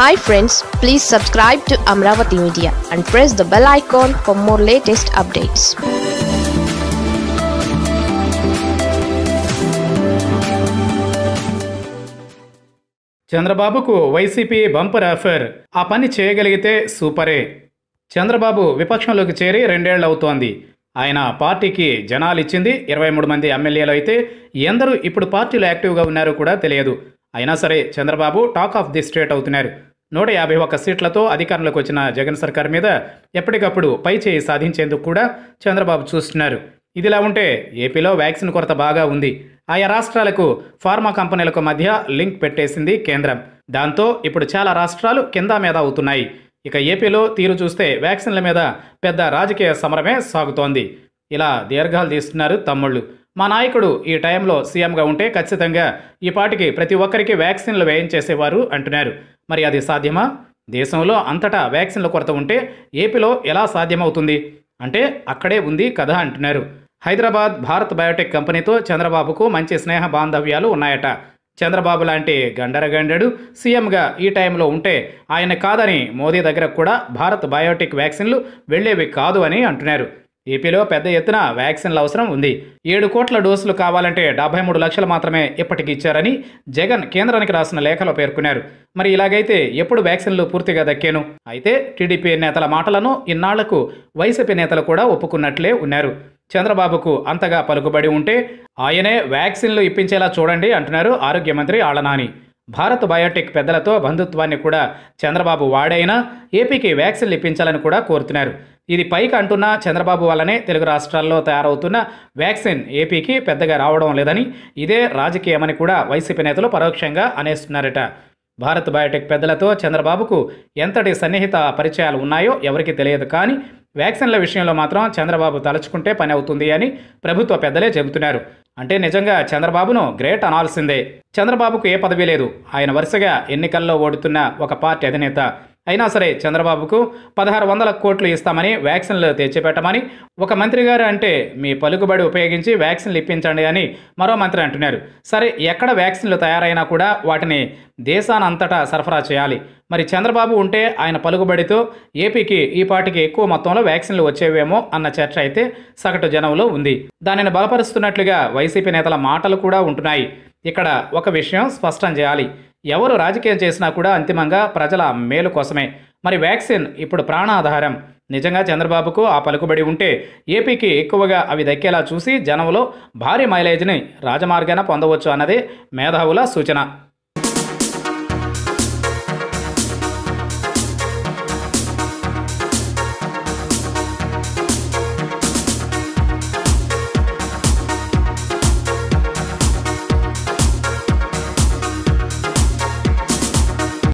hi friends please subscribe to Amaravati media and press the bell icon for more latest updates చంద్రబాబుకు YCP bumper offer ఆ పని చేయగలిగితే సూపరే చంద్రబాబు విపక్షంలోకి చేరి రెండేళ్ళు అవుతోంది ఆయన పార్టీకి జనాలు ఇచ్చింది ఇరవై మూడు మంది ఎమ్మెల్యేలు అయితే ఎందరూ ఇప్పుడు పార్టీలో యాక్టివ్గా ఉన్నారో కూడా తెలియదు అయినా సరే Chandrababu talk of the state అవుతున్నారు నూట యాభై ఒక్క సీట్లతో అధికారంలోకి వచ్చిన జగన్ సర్కార్ మీద ఎప్పటికప్పుడు పై చేయి సాధించేందుకు కూడా చంద్రబాబు చూస్తున్నారు ఇదిలా ఉంటే ఏపీలో వ్యాక్సిన్ కొరత బాగా ఉంది ఆయా రాష్ట్రాలకు ఫార్మా కంపెనీలకు మధ్య లింక్ పెట్టేసింది కేంద్రం దాంతో ఇప్పుడు చాలా రాష్ట్రాలు కింద మీద అవుతున్నాయి ఇక ఏపీలో తీరు చూస్తే వ్యాక్సిన్ల మీద పెద్ద రాజకీయ సమరమే సాగుతోంది ఇలా దీర్ఘాలు తీస్తున్నారు తమ్ముళ్ళు మా నాయకుడు ఈ టైంలో సీఎంగా ఉంటే ఖచ్చితంగా ఈ పాటికి ప్రతి ఒక్కరికి వ్యాక్సిన్లు వేయించేసేవారు అంటున్నారు మరి అది సాధ్యమా దేశంలో అంతటా వ్యాక్సిన్ల కొరత ఉంటే ఏపీలో ఎలా సాధ్యమవుతుంది అంటే అక్కడే ఉంది కదా అంటున్నారు హైదరాబాద్ భారత్ బయోటెక్ కంపెనీతో చంద్రబాబుకు మంచి స్నేహ బాంధవ్యాలు ఉన్నాయట చంద్రబాబు లాంటి గండరగండడు సీఎంగా ఈ టైంలో ఉంటే ఆయన కాదని మోదీ దగ్గర కూడా భారత్ బయోటెక్ వ్యాక్సిన్లు వెళ్లేవి కాదు అని అంటున్నారు ఏపీలో పెద్ద ఎత్తున వ్యాక్సిన్ల అవసరం ఉంది ఏడు కోట్ల డోసులు కావాలంటే డెబ్బై మూడు లక్షలు మాత్రమే ఇప్పటికి ఇచ్చారని జగన్ కేంద్రానికి రాసిన లేఖలో పేర్కొన్నారు మరి ఇలాగైతే ఎప్పుడు వ్యాక్సిన్లు పూర్తిగా దక్కాను అయితే టీడీపీ నేతల మాటలను ఇన్నాళ్లకు వైసీపీ నేతలు కూడా ఒప్పుకున్నట్లే ఉన్నారు చంద్రబాబుకు అంతగా పలుకుబడి ఉంటే ఆయనే వ్యాక్సిన్లు ఇప్పించేలా చూడండి అంటున్నారు ఆరోగ్య మంత్రి ఆళనాని భారత్ బయోటెక్ పెద్దలతో బంధుత్వాన్ని కూడా చంద్రబాబు వాడైనా ఏపీకి వ్యాక్సిన్లు ఇప్పించాలని కూడా కోరుతున్నారు ఇది పైకి అంటున్న చంద్రబాబు వల్లనే తెలుగు రాష్ట్రాల్లో తయారవుతున్న వ్యాక్సిన్ ఏపీకి పెద్దగా రావడం లేదని ఇదే రాజకీయమని కూడా వైసీపీ నేతలు పరోక్షంగా అనేస్తున్నారట భారత్ బయోటెక్ పెద్దలతో చంద్రబాబుకు ఎంతటి సన్నిహిత పరిచయాలు ఉన్నాయో ఎవరికి తెలియదు కానీ వ్యాక్సిన్ల విషయంలో మాత్రం చంద్రబాబు తలుచుకుంటే పని అవుతుంది అని ప్రభుత్వ పెద్దలే చెబుతున్నారు అంటే నిజంగా చంద్రబాబును గ్రేట్ అనాల్సిందే చంద్రబాబుకు ఏ పదవి లేదు ఆయన వరుసగా ఎన్నికల్లో ఓడుతున్న ఒక పార్టీ అధినేత అయినా సరే చంద్రబాబుకు పదహారు వందల కోట్లు ఇస్తామని వ్యాక్సిన్లు తెచ్చిపెట్టమని ఒక మంత్రి గారు అంటే మీ పలుకుబడి ఉపయోగించి వ్యాక్సిన్లు ఇప్పించండి అని మరో మంత్రి అంటున్నారు సరే ఎక్కడ వ్యాక్సిన్లు తయారైనా కూడా వాటిని దేశానంతటా సరఫరా చేయాలి మరి చంద్రబాబు ఉంటే ఆయన పలుకుబడితో ఏపీకి ఈ పాటికి ఎక్కువ మొత్తంలో వ్యాక్సిన్లు వచ్చేవేమో అన్న చర్చ అయితే సగటు జనంలో ఉంది దానిని బలపరుస్తున్నట్లుగా వైసీపీ నేతల మాటలు కూడా ఉంటున్నాయి ఇక్కడ ఒక విషయం స్పష్టం చేయాలి ఎవరు రాజకీయం చేసినా కూడా అంతిమంగా ప్రజల మేలు కోసమే మరి వ్యాక్సిన్ ఇప్పుడు ప్రాణాధారం నిజంగా చంద్రబాబుకు ఆ పలుకుబడి ఉంటే ఏపీకి ఎక్కువగా అవి దక్కేలా చూసి జనంలో భారీ మైలేజ్ని రాజమార్గాన పొందవచ్చు అన్నది మేధావుల సూచన